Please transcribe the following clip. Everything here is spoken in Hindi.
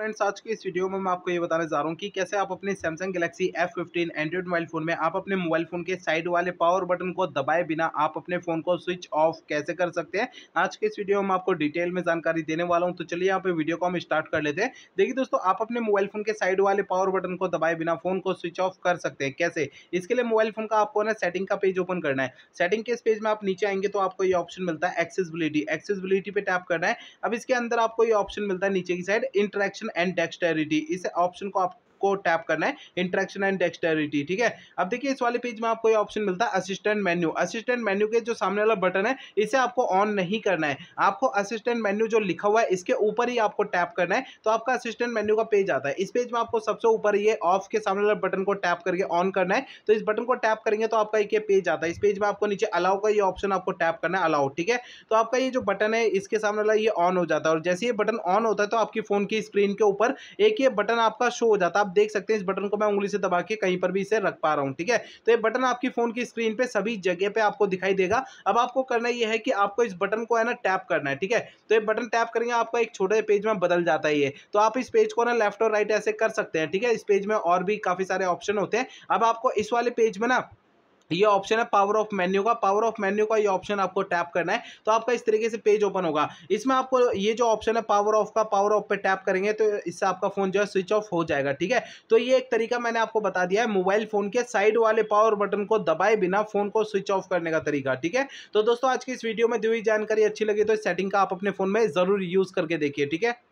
फ्रेंड्स आज के इस वीडियो में मैं आपको ये बताने जा रहा हूँ कि कैसे आप अपने Samsung Galaxy F15 Android mobile phone में आप अपने मोबाइल फ़ोन के साइड वाले पावर बटन को दबाए बिना आप अपने फ़ोन को स्विच ऑफ कैसे कर सकते हैं आज के इस वीडियो में आपको डिटेल में जानकारी देने वाला हूँ तो चलिए यहाँ पे वीडियो को हम स्टार्ट कर लेते हैं देखिए दोस्तों आप अपने मोबाइल फ़ोन के साइड वाले पावर बटन को दबाए बिना फ़ोन को स्विच ऑफ कर सकते हैं कैसे इसके लिए मोबाइल फ़ोन का आपको ना सेटिंग का पेज ओपन करना है सेटिंग के इस पेज में आप नीचे आएंगे तो आपको ये ऑप्शन मिलता है एक्सेसबिलिटी एक्सेसबिलिटी पे टैप करना है अब इसके अंदर आपको ये ऑप्शन मिलता है नीचे की साइड इंटरेक्शन एंड डेक्सटेरिटी इस ऑप्शन को आप को टैप करना है इंट्रैक्शन एंड डेक्सटेरिटी ठीक है अब देखिए इस वाले पेज में आपको ये ऑप्शन मिलता है असिस्टेंट मेन्यू असिस्टेंट मेन्यू के जो सामने वाला बटन है इसे आपको ऑन नहीं करना है आपको असिस्टेंट मेन्यू जो लिखा हुआ है इसके ऊपर ही आपको टैप करना है तो आपका असिस्टेंट मेन्यू का पेज आता है इस पेज में आपको सबसे ऊपर ये ऑफ के सामने वाला बटन को टैप करके ऑन करना है तो इस बटन को टैप करेंगे तो आपका एक पेज आता है इस पेज में आपको नीचे अलाउ का ये ऑप्शन आपको टैप करना है अलाउ ठीक है तो आपका ये जो बटन है इसके सामने वाला ये ऑन हो जाता है और जैसे ये बटन ऑन होता है तो आपकी फोन की स्क्रीन के ऊपर एक ये बटन आपका शो हो जाता है देख सकते हैं इस बटन को मैं उंगली से दबा के कहीं पर भी इसे रख पा रहा हूँ ठीक है तो ये बटन आपकी फ़ोन की स्क्रीन पर सभी जगह पर आपको दिखाई देगा अब आपको करना यह है कि आपको इस बटन को है ना टैप करना है ठीक है तो ये बटन टैप करेंगे आपका एक छोटे पेज में बदल जाता है ये तो आप इस पेज को ना लेफ्ट और राइट ऐसे कर सकते हैं ठीक है इस पेज में और भी काफ़ी सारे ऑप्शन होते हैं अब आपको इस वाले पेज में ना ये ऑप्शन है पावर ऑफ मेन्यू का पावर ऑफ मेन्यू का ये ऑप्शन आपको टैप करना है तो आपका इस तरीके से पेज ओपन होगा इसमें आपको ये जो ऑप्शन है पावर ऑफ का पावर ऑफ पे टैप करेंगे तो इससे आपका फोन जो है स्विच ऑफ हो जाएगा ठीक है तो ये एक तरीका मैंने आपको बता दिया है मोबाइल फोन के साइड वाले पावर बटन को दबाए बिना फोन को स्विच ऑफ करने का तरीका ठीक है तो दोस्तों आज की इस वीडियो में दी हुई जानकारी अच्छी लगी तो इस सेटिंग का आप अपने फोन में जरूर यूज करके देखिए ठीक है